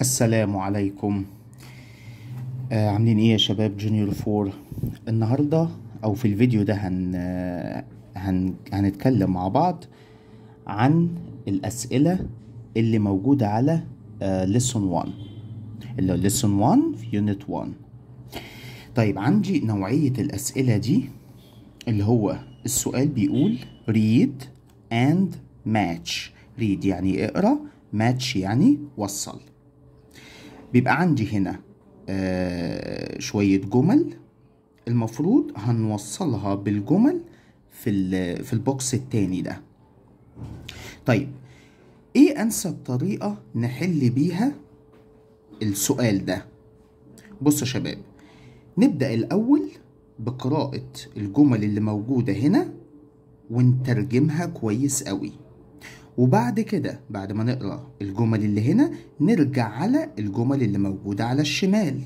السلام عليكم آه عاملين ايه يا شباب جونيور فور النهاردة او في الفيديو ده هن, هن هنتكلم مع بعض عن الاسئلة اللي موجودة على آه لسون 1 اللي لسون 1 في يونت 1 طيب عندي نوعية الاسئلة دي اللي هو السؤال بيقول read and match read يعني اقرأ match يعني وصل بيبقى عندي هنا آه، شوية جمل المفروض هنوصلها بالجمل في في البوكس التاني ده طيب ايه انسب طريقة نحل بيها السؤال ده بصوا يا شباب نبدأ الاول بقراءة الجمل اللي موجودة هنا ونترجمها كويس قوي وبعد كده بعد ما نقرا الجمل اللي هنا نرجع على الجمل اللي موجوده على الشمال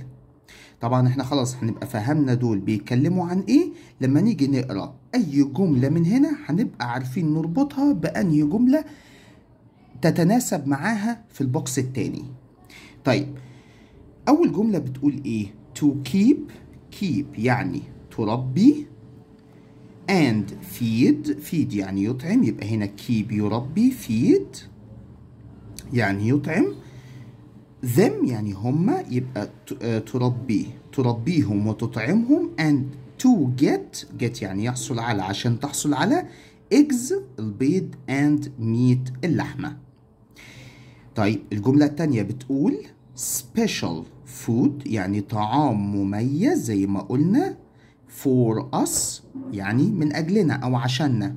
طبعا احنا خلاص هنبقى فهمنا دول بيتكلموا عن ايه لما نيجي نقرا اي جمله من هنا هنبقى عارفين نربطها بانهي جمله تتناسب معاها في البوكس التاني طيب اول جمله بتقول ايه to keep keep يعني تربي and feed feed يعني يطعم يبقى هنا keep يربي feed يعني يطعم them يعني هما يبقى آه، تربيه تربيهم وتطعمهم and to get get يعني يحصل على عشان تحصل على eggs البيض and meat اللحمة طيب الجملة التانية بتقول special food يعني طعام مميز زي ما قلنا for us يعني من أجلنا أو عشاننا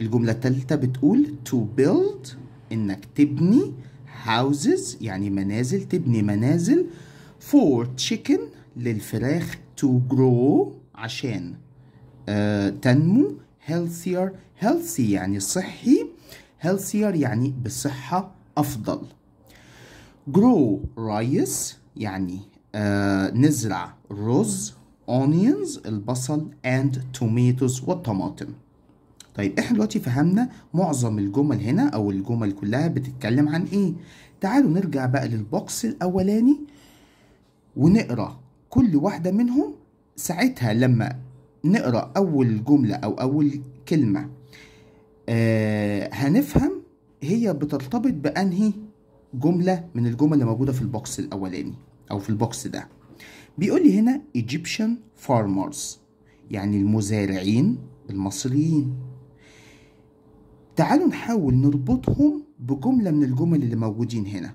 الجملة الثالثة بتقول to build إنك تبني houses يعني منازل تبني منازل for chicken للفراخ to grow عشان آه تنمو healthier healthy يعني صحي healthier يعني بصحة أفضل grow rice يعني آه نزرع رز onions البصل and tomatoes والطماطم طيب احنا دلوقتي فهمنا معظم الجمل هنا او الجمل كلها بتتكلم عن ايه تعالوا نرجع بقى للبوكس الاولاني ونقرا كل واحده منهم ساعتها لما نقرا اول جمله او اول كلمه آه هنفهم هي بترتبط بانهي جمله من الجمل اللي موجوده في البوكس الاولاني او في البوكس ده بيقول لي هنا Egyptian farmers يعني المزارعين المصريين تعالوا نحاول نربطهم بجملة من الجمل اللي موجودين هنا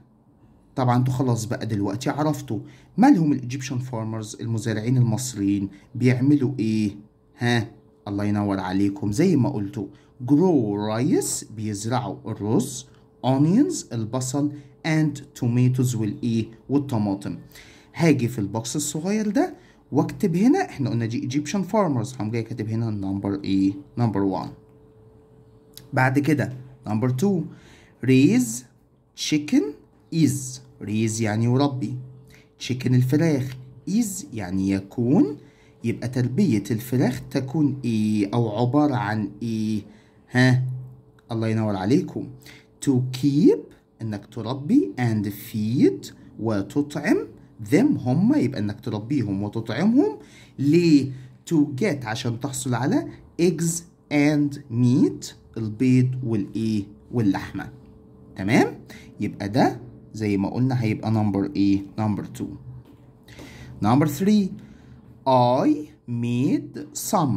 طبعا انتوا خلاص بقى دلوقتي عرفتوا مالهم الايجيبشن فارمرز المزارعين المصريين بيعملوا ايه ها الله ينور عليكم زي ما قلتوا جرو رايس بيزرعوا الرز onions البصل اند توميتوز والايه والطماطم هاجي في البوكس الصغير ده واكتب هنا احنا قلنا دي ايجيبشن فارمرز هقوم جاي كاتب هنا نمبر ايه نمبر 1 بعد كده نمبر 2 ريز تشيكن از ريز يعني يربي تشيكن الفراخ از يعني يكون يبقى تربية الفراخ تكون ايه او عبارة عن ايه ها الله ينور عليكم to keep انك تربي and feed وتطعم them هم يبقى انك تربيهم وتطعمهم ليه to get عشان تحصل على eggs and meat البيض والايه واللحمه تمام يبقى ده زي ما قلنا هيبقى number ايه number 2 number 3 I made some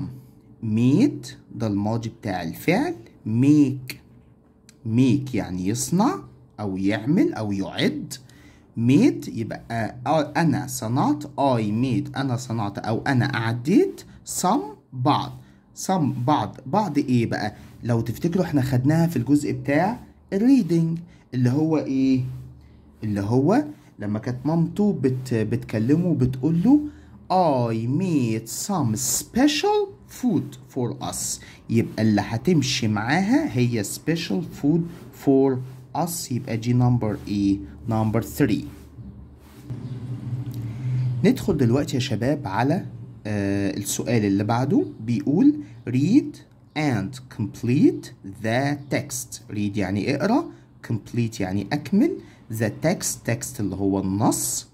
made ده الماضي بتاع الفعل make make يعني يصنع او يعمل او يعد ميد يبقى انا صنعت اي ميد انا صنعت او انا اعديت سم بعض سم بعض بعض ايه بقى لو تفتكروا احنا خدناها في الجزء بتاع الريدنج اللي هو ايه اللي هو لما كانت مامته بت بتكلمه وبتقول له I made some special food for us يبقى اللي هتمشي معاها هي special food for اس يبقى جي نمبر ايه نمبر 3 ندخل دلوقتي يا شباب على آه السؤال اللي بعده بيقول read and complete the text read يعني اقرا complete يعني اكمل the text text اللي هو النص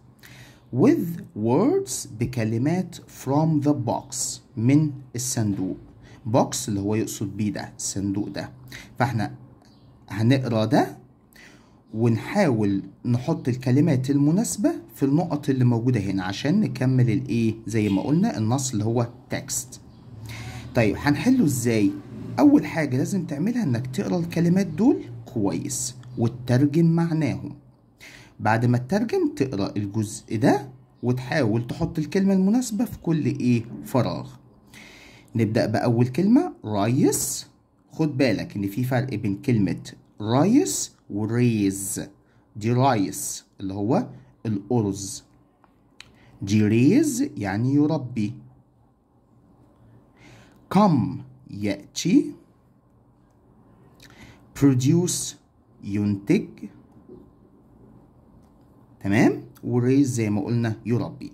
with words بكلمات from the box من الصندوق box اللي هو يقصد بيه ده الصندوق ده فاحنا هنقرا ده ونحاول نحط الكلمات المناسبة في النقط اللي موجودة هنا عشان نكمل الايه زي ما قلنا النص اللي هو تكست طيب هنحله ازاي اول حاجة لازم تعملها انك تقرا الكلمات دول كويس وتترجم معناهم بعد ما تترجم تقرا الجزء ده وتحاول تحط الكلمة المناسبة في كل ايه فراغ نبدأ بأول كلمة رايس خد بالك ان في فرق بين كلمة رايس وريز رايس اللي هو الأرز ريز يعني يربي كم يأتي produce ينتج تمام وريز زي ما قلنا يربي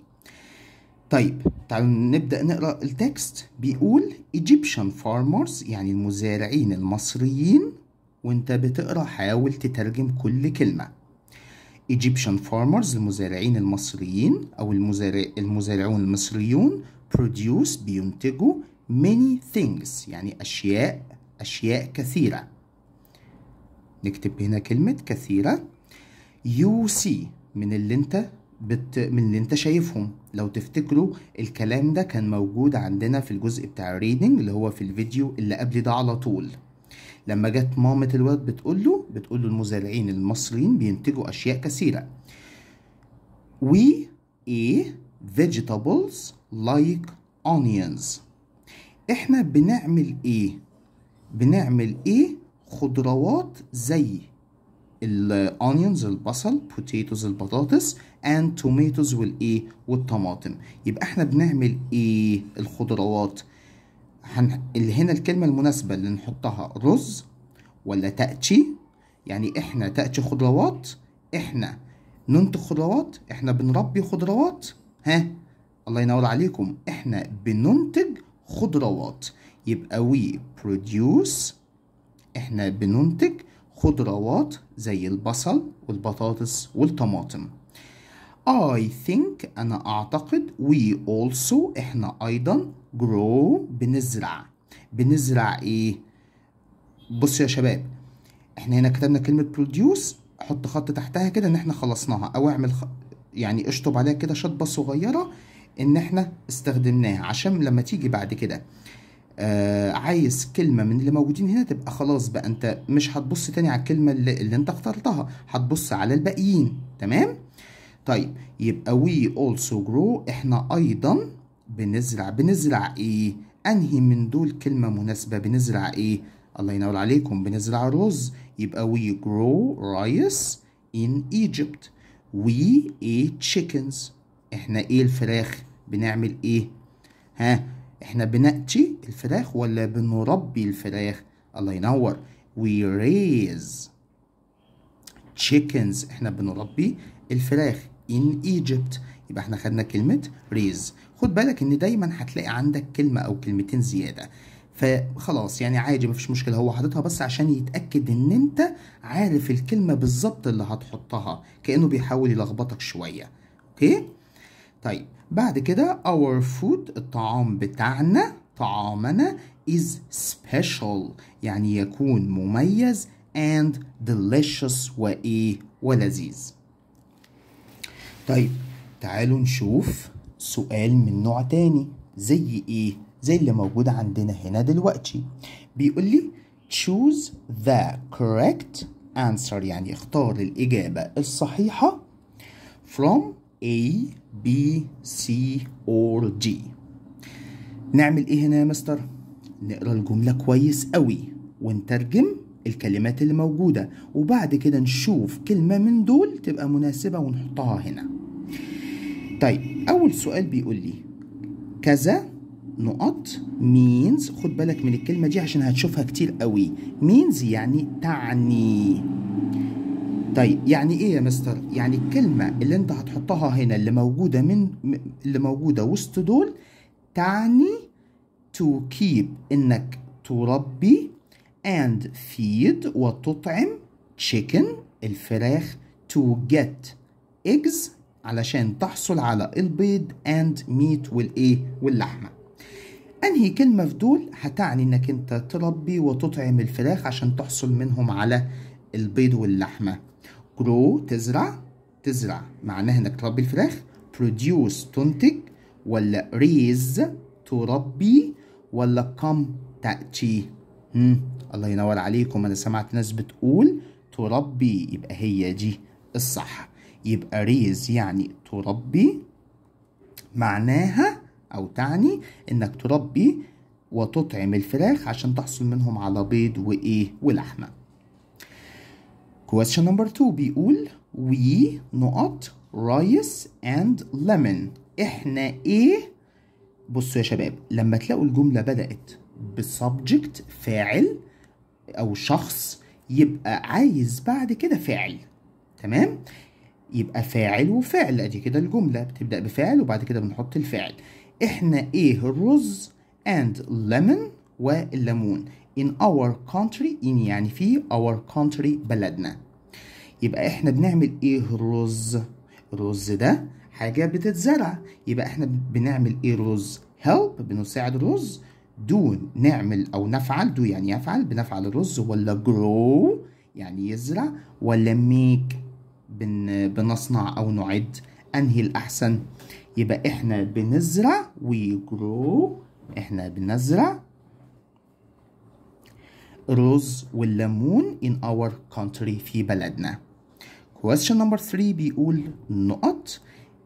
طيب تعالوا نبدأ نقرأ التكست بيقول Egyptian farmers يعني المزارعين المصريين وانت بتقرا حاول تترجم كل كلمة Egyptian farmers المزارعين المصريين أو المزارع المزارعون المصريون produce بينتجوا many things يعني أشياء أشياء كثيرة نكتب هنا كلمة كثيرة يو سي من اللي انت بت... من اللي انت شايفهم لو تفتكروا الكلام ده كان موجود عندنا في الجزء بتاع الريدنج اللي هو في الفيديو اللي قبل ده على طول لما جت مامة الواد بتقول له بتقول له المزارعين المصريين بينتجوا أشياء كثيرة We eat vegetables like onions احنا بنعمل ايه بنعمل ايه خضروات زي الاونيونز البصل بوتيتوز البطاطس and tomatoes والايه والطماطم يبقى احنا بنعمل ايه الخضروات هن... اللي هنا الكلمة المناسبة اللي نحطها رز ولا تأتشي يعني احنا تأتشي خضروات احنا ننتج خضروات احنا بنربي خضروات ها الله ينور عليكم احنا بننتج خضروات يبقى we produce احنا بننتج خضروات زي البصل والبطاطس والطماطم I think أنا أعتقد we also إحنا أيضا grow بنزرع بنزرع ايه بصوا يا شباب احنا هنا كتبنا كلمه produce حط خط تحتها كده ان احنا خلصناها او اعمل خ... يعني اشطب عليها كده شطبه صغيره ان احنا استخدمناها عشان لما تيجي بعد كده آه عايز كلمة من اللي موجودين هنا تبقى خلاص بقى انت مش هتبص تاني على الكلمة اللي, اللي انت اخترتها هتبص على الباقيين تمام طيب يبقى we also grow احنا ايضا بنزرع بنزرع ايه انهي من دول كلمه مناسبه بنزرع ايه الله ينور عليكم بنزرع رز يبقى we grow rice in Egypt we eat chickens احنا ايه الفراخ بنعمل ايه ها احنا بنأتي الفراخ ولا بنربي الفراخ الله ينور we raise chickens احنا بنربي الفراخ in Egypt يبقى احنا خدنا كلمة raise خد بالك ان دايما هتلاقي عندك كلمه او كلمتين زياده فخلاص يعني عادي مفيش مشكله هو حاططها بس عشان يتاكد ان انت عارف الكلمه بالظبط اللي هتحطها كانه بيحاول يلخبطك شويه اوكي طيب بعد كده our food الطعام بتاعنا طعامنا is special يعني يكون مميز and delicious وايه ولذيذ طيب تعالوا نشوف سؤال من نوع تاني زي ايه زي اللي موجود عندنا هنا دلوقتي بيقول لي choose the correct answer يعني اختار الإجابة الصحيحة from A B C or D نعمل ايه هنا يا مستر نقرا الجملة كويس قوي ونترجم الكلمات اللي موجودة وبعد كده نشوف كلمة من دول تبقى مناسبة ونحطها هنا طيب أول سؤال بيقول لي كذا نقط means خد بالك من الكلمة دي عشان هتشوفها كتير قوي means يعني تعني طيب يعني ايه يا مستر يعني الكلمة اللي انت هتحطها هنا اللي موجودة من اللي موجودة وسط دول تعني to keep انك تربي and feed وتطعم chicken الفراخ to get eggs علشان تحصل على البيض and meat والايه واللحمه انهي كلمه في دول هتعني انك انت تربي وتطعم الفراخ عشان تحصل منهم على البيض واللحمه grow تزرع تزرع معناها انك تربي الفراخ produce تنتج ولا raise تربي ولا come تأتي مم. الله ينور عليكم انا سمعت ناس بتقول تربي يبقى هي دي الصح يبقى ريز يعني تربي معناها أو تعني إنك تربي وتطعم الفراخ عشان تحصل منهم على بيض وإيه ولحمة question number two بيقول we نقط rice and lemon إحنا إيه بصوا يا شباب لما تلاقوا الجملة بدأت بسبجكت فاعل أو شخص يبقى عايز بعد كده فعل تمام يبقى فاعل وفعل ادي كده الجمله بتبدا بفعل وبعد كده بنحط الفاعل احنا ايه الرز and lemon والليمون in our country in يعني في our country بلدنا يبقى احنا بنعمل ايه الرز الرز ده حاجة بتتزرع يبقى احنا بنعمل ايه رز help بنساعد الرز do نعمل او نفعل do يعني يفعل بنفعل الرز ولا grow يعني يزرع ولا make بن بنصنع أو نعد أنهي الأحسن يبقى إحنا بنزرع we grow إحنا بنزرع الرز والليمون in our country في بلدنا question number 3 بيقول نقط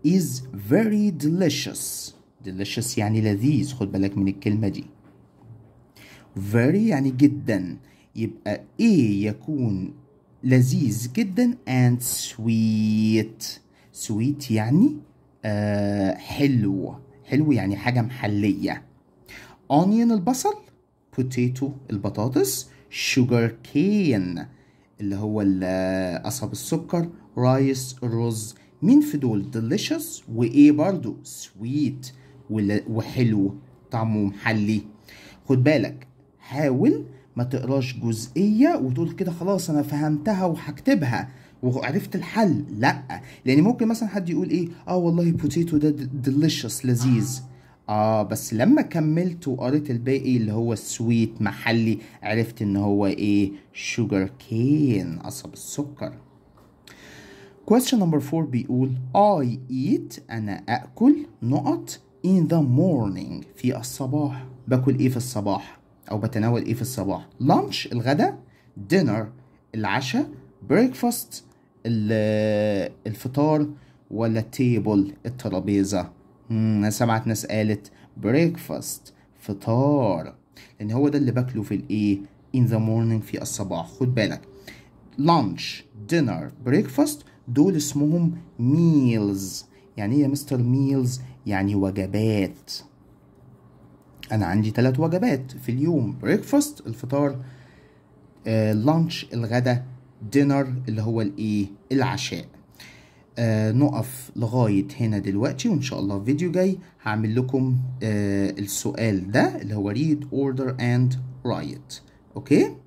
is very delicious delicious يعني لذيذ خد بالك من الكلمة دي very يعني جدا يبقى ايه يكون لذيذ جدا and sweet sweet يعني آه حلو حلو يعني حاجة محلية onion البصل potato البطاطس sugar cane اللي هو قصب آه، السكر رايس الرز مين في دول delicious وايه برضو sweet وحلو طعمه محلي خد بالك حاول ما تقراش جزئيه وتقول كده خلاص انا فهمتها وهكتبها وعرفت الحل لا لان يعني ممكن مثلا حد يقول ايه اه والله بوتيتو ده ديليشس لذيذ اه بس لما كملت وقريت الباقي اللي هو السويت محلي عرفت ان هو ايه شوجر كين قصب السكر question number 4 بيقول I آه eat انا اكل نقط in the morning في الصباح باكل ايه في الصباح او بتناول ايه في الصباح لانش الغدا دينر العشاء بريكفاست الفطار ولا تيبل الترابيزه انا سمعت ناس قالت بريكفاست فطار لان هو ده اللي باكله في الايه in the morning في الصباح خد بالك لانش دينر بريكفاست دول اسمهم meals يعني ايه يا مستر ميلز يعني وجبات انا عندي ثلاث وجبات في اليوم بريكفاست الفطار لانش آه، الغدا دينر اللي هو الايه العشاء آه، نقف لغاية هنا دلوقتي وإن شاء الله في فيديو جاي هعمل لكم آه، السؤال ده اللي هو read order and write أوكي